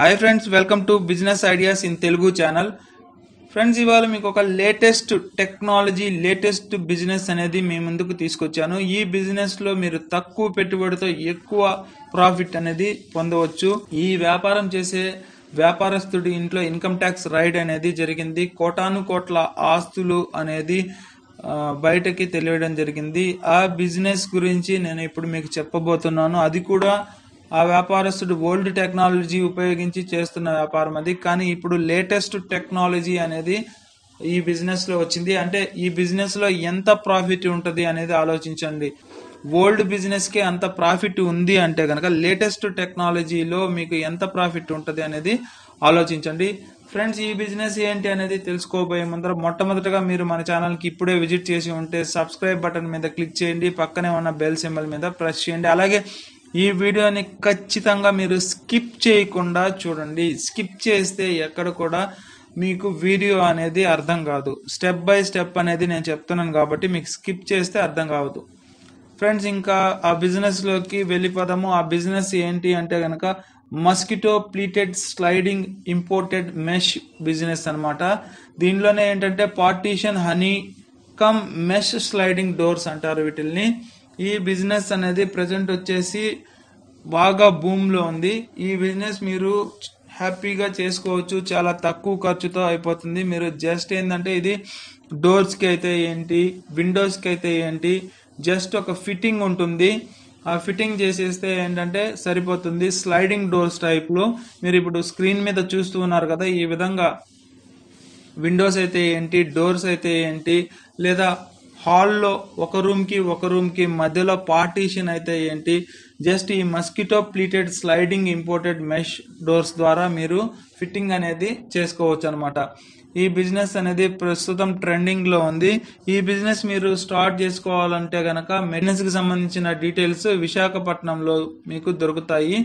hi friends welcome to business ideas in Telugu channel friends ఇవాళ మీకు ఒక లేటెస్ట్ టెక్నాలజీ లేటెస్ట్ బిజినెస్ అనేది మీ ముందుకు తీసుకొచ్చాను ఈ బిజినెస్లో మీరు తక్కువ పెట్టుబడితో ఎక్కువ ప్రాఫిట్ అనేది పొందవచ్చు ఈ వ్యాపారం చేసే వ్యాపారస్తుడి ఇంట్లో ఇన్కమ్ ట్యాక్స్ రైడ్ అనేది జరిగింది కోటాను కోట్ల ఆస్తులు అనేది బయటకి తెలియడం జరిగింది ఆ బిజినెస్ గురించి నేను ఇప్పుడు మీకు చెప్పబోతున్నాను అది కూడా ఆ వ్యాపారస్తుడు ఓల్డ్ టెక్నాలజీ ఉపయోగించి చేస్తున్న వ్యాపారం అది కానీ ఇప్పుడు లేటెస్ట్ టెక్నాలజీ అనేది ఈ బిజినెస్లో వచ్చింది అంటే ఈ బిజినెస్లో ఎంత ప్రాఫిట్ ఉంటుంది అనేది ఆలోచించండి ఓల్డ్ బిజినెస్కే అంత ప్రాఫిట్ ఉంది అంటే కనుక లేటెస్ట్ టెక్నాలజీలో మీకు ఎంత ప్రాఫిట్ ఉంటుంది అనేది ఆలోచించండి ఫ్రెండ్స్ ఈ బిజినెస్ ఏంటి అనేది తెలుసుకోబోయే ముందర మొట్టమొదటగా మీరు మన ఛానల్కి ఇప్పుడే విజిట్ చేసి ఉంటే సబ్స్క్రైబ్ బటన్ మీద క్లిక్ చేయండి పక్కనే ఉన్న బెల్ సింబల్ మీద ప్రెస్ చేయండి అలాగే ఈ వీడియోని ఖచ్చితంగా మీరు స్కిప్ చేయకుండా చూడండి స్కిప్ చేస్తే ఎక్కడ కూడా మీకు వీడియో అనేది అర్థం కాదు స్టెప్ బై స్టెప్ అనేది నేను చెప్తున్నాను కాబట్టి మీకు స్కిప్ చేస్తే అర్థం కావద్దు ఫ్రెండ్స్ ఇంకా ఆ బిజినెస్లోకి వెళ్ళిపోదాము ఆ బిజినెస్ ఏంటి అంటే కనుక mosquito pleated sliding imported mesh business అనమాట దీనిలోనే ఏంటంటే partition honeycomb mesh sliding doors అంటారు వీటిల్ని ఈ బిజినెస్ అనేది ప్రజెంట్ వచ్చేసి బాగా భూమిలో ఉంది ఈ బిజినెస్ మీరు హ్యాపీగా చేసుకోవచ్చు చాలా తక్కువ ఖర్చుతో అయిపోతుంది మీరు జస్ట్ ఏంటంటే ఇది డోర్స్కి అయితే ఏంటి విండోస్కి అయితే ఏంటి జస్ట్ ఒక ఫిట్టింగ్ ఉంటుంది ఆ ఫిట్టింగ్ చేసేస్తే ఏంటంటే సరిపోతుంది స్లైడింగ్ డోర్స్ టైప్లో మీరు ఇప్పుడు స్క్రీన్ మీద చూస్తూ ఉన్నారు కదా ఈ విధంగా విండోస్ అయితే ఏంటి డోర్స్ అయితే ఏంటి లేదా హాల్లో ఒక రూమ్కి ఒక రూమ్కి మధ్యలో పార్టీషన్ అయితే ఏంటి జస్ట్ ఈ mosquito pleated sliding imported mesh doors ద్వారా మీరు ఫిట్టింగ్ అనేది చేసుకోవచ్చు అనమాట ఈ బిజినెస్ అనేది ప్రస్తుతం ట్రెండింగ్లో ఉంది ఈ బిజినెస్ మీరు స్టార్ట్ చేసుకోవాలంటే గనక కి సంబంధించిన డీటెయిల్స్ విశాఖపట్నంలో మీకు దొరుకుతాయి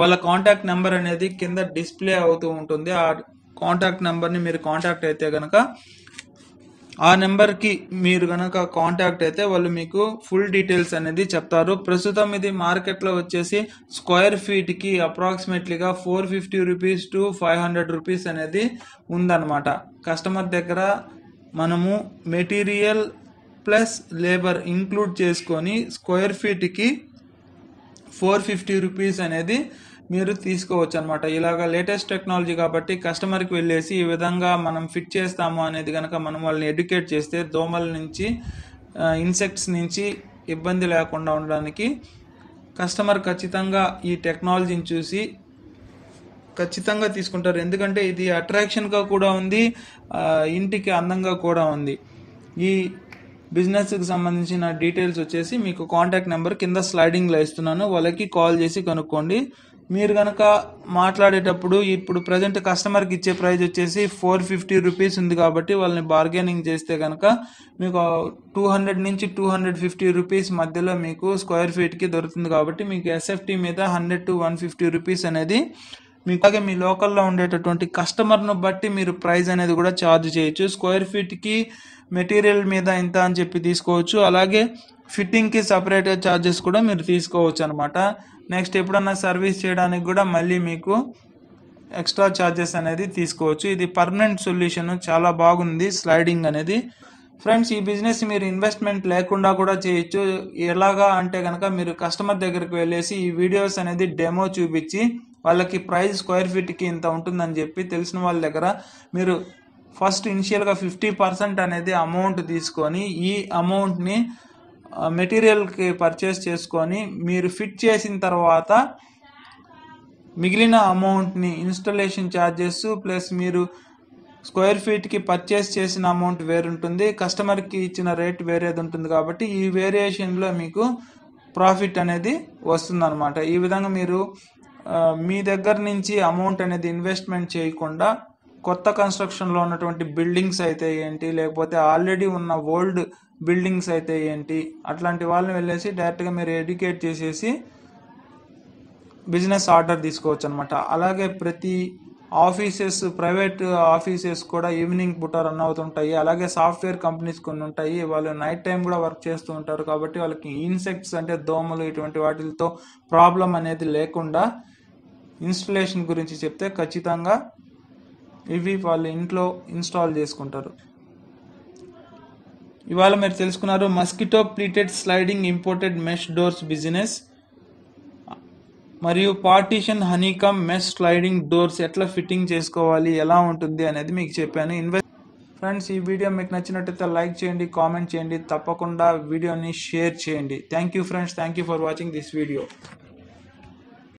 వాళ్ళ కాంటాక్ట్ నెంబర్ అనేది కింద డిస్ప్లే అవుతూ ఉంటుంది ఆ కాంటాక్ట్ నెంబర్ని మీరు కాంటాక్ట్ అయితే గనక ఆ నెంబర్కి మీరు కనుక కాంటాక్ట్ అయితే వాళ్ళు మీకు ఫుల్ డీటెయిల్స్ అనేది చెప్తారు ప్రస్తుతం ఇది మార్కెట్లో వచ్చేసి స్క్వేర్ ఫీట్కి అప్రాక్సిమేట్లీగా four fifty rupees to five hundred rupees అనేది ఉందన్నమాట కస్టమర్ దగ్గర మనము మెటీరియల్ ప్లస్ లేబర్ ఇంక్లూడ్ చేసుకొని స్క్వేర్ ఫీట్కి ఫోర్ ఫిఫ్టీ రూపీస్ అనేది మీరు తీసుకోవచ్చు అనమాట ఇలాగ లేటెస్ట్ టెక్నాలజీ కాబట్టి కస్టమర్కి వెళ్ళేసి ఈ విధంగా మనం ఫిట్ చేస్తాము అనేది కనుక మనం వాళ్ళని ఎడ్యుకేట్ చేస్తే దోమల నుంచి ఇన్సెక్ట్స్ నుంచి ఇబ్బంది లేకుండా ఉండడానికి కస్టమర్ ఖచ్చితంగా ఈ టెక్నాలజీని చూసి ఖచ్చితంగా తీసుకుంటారు ఎందుకంటే ఇది అట్రాక్షన్గా కూడా ఉంది ఇంటికి అందంగా కూడా ఉంది ఈ బిజినెస్కి సంబంధించిన డీటెయిల్స్ వచ్చేసి మీకు కాంటాక్ట్ నెంబర్ కింద స్లైడింగ్లో ఇస్తున్నాను వాళ్ళకి కాల్ చేసి కనుక్కోండి మీరు కనుక మాట్లాడేటప్పుడు ఇప్పుడు ప్రజెంట్ కస్టమర్కి ఇచ్చే ప్రైస్ వచ్చేసి ఫోర్ ఫిఫ్టీ రూపీస్ ఉంది కాబట్టి వాళ్ళని బార్గెనింగ్ చేస్తే కనుక మీకు టూ హండ్రెడ్ నుంచి టూ హండ్రెడ్ ఫిఫ్టీ రూపీస్ మధ్యలో మీకు స్క్వేర్ ఫీట్కి దొరుకుతుంది కాబట్టి మీకు ఎస్ఎఫ్టీ మీద hundred to one fifty rupees అనేది మీకు అలాగే మీ లోకల్లో ఉండేటటువంటి కస్టమర్ను బట్టి మీరు ప్రైస్ అనేది కూడా ఛార్జ్ చేయొచ్చు స్క్వేర్ ఫీట్కి మెటీరియల్ మీద ఇంత అని చెప్పి తీసుకోవచ్చు అలాగే ఫిట్టింగ్కి సపరేట్గా ఛార్జెస్ కూడా మీరు తీసుకోవచ్చు అనమాట నెక్స్ట్ ఎప్పుడన్నా సర్వీస్ చేయడానికి కూడా మళ్ళీ మీకు ఎక్స్ట్రా ఛార్జెస్ అనేది తీసుకోవచ్చు ఇది పర్మనెంట్ సొల్యూషన్ చాలా బాగుంది స్లైడింగ్ అనేది ఫ్రెండ్స్ ఈ బిజినెస్ మీరు ఇన్వెస్ట్మెంట్ లేకుండా కూడా చేయొచ్చు ఎలాగా అంటే కనుక మీరు కస్టమర్ దగ్గరికి వెళ్ళేసి ఈ వీడియోస్ అనేది డెమో చూపించి వాళ్ళకి ప్రైస్ స్క్వేర్ ఫీట్కి ఇంత ఉంటుందని చెప్పి తెలిసిన వాళ్ళ దగ్గర మీరు ఫస్ట్ ఇనిషియల్గా ఫిఫ్టీ పర్సెంట్ అనేది అమౌంట్ తీసుకొని ఈ అమౌంట్ని మెటీరియల్కి పర్చేస్ చేసుకొని మీరు ఫిట్ చేసిన తర్వాత మిగిలిన అమౌంట్ని ఇన్స్టలేషన్ ఛార్జెస్ ప్లస్ మీరు స్క్వేర్ ఫీట్కి పర్చేస్ చేసిన అమౌంట్ వేరుంటుంది కస్టమర్కి ఇచ్చిన రేట్ వేరేది ఉంటుంది కాబట్టి ఈ వేరియేషన్లో మీకు ప్రాఫిట్ అనేది వస్తుందన్నమాట ఈ విధంగా మీరు మీ దగ్గర నుంచి అమౌంట్ అనేది ఇన్వెస్ట్మెంట్ చేయకుండా కొత్త కన్స్ట్రక్షన్లో ఉన్నటువంటి బిల్డింగ్స్ అయితే ఏంటి లేకపోతే ఆల్రెడీ ఉన్న ఓల్డ్ బిల్డింగ్స్ అయితే ఏంటి అట్లాంటి వాళ్ళని వెళ్ళేసి డైరెక్ట్గా మీరు ఎడ్యుకేట్ చేసేసి బిజినెస్ ఆర్డర్ తీసుకోవచ్చు అనమాట అలాగే ప్రతి ఆఫీసెస్ ప్రైవేట్ ఆఫీసెస్ కూడా ఈవినింగ్ పూట రన్ అవుతుంటాయి అలాగే సాఫ్ట్వేర్ కంపెనీస్ కొన్ని ఉంటాయి వాళ్ళు నైట్ టైం కూడా వర్క్ చేస్తూ ఉంటారు కాబట్టి వాళ్ళకి ఇన్సెక్ట్స్ అంటే దోమలు ఇటువంటి వాటితో ప్రాబ్లం అనేది లేకుండా ఇన్స్టలేషన్ గురించి చెప్తే ఖచ్చితంగా ఇవి వాళ్ళు ఇంట్లో ఇన్స్టాల్ చేసుకుంటారు ఇవాళ మీరు తెలుసుకున్నారు mosquito pleated sliding imported mesh doors business మరియు partition honeycomb mesh sliding doors ఎట్లా ఫిట్టింగ్ చేసుకోవాలి ఎలా ఉంటుంది అనేది మీకు చెప్పాను ఇన్వెస్ట్ ఫ్రెండ్స్ ఈ వీడియో మీకు నచ్చినట్టయితే లైక్ చేయండి కామెంట్ చేయండి తప్పకుండా వీడియోని షేర్ చేయండి thank you friends thank you for watching this video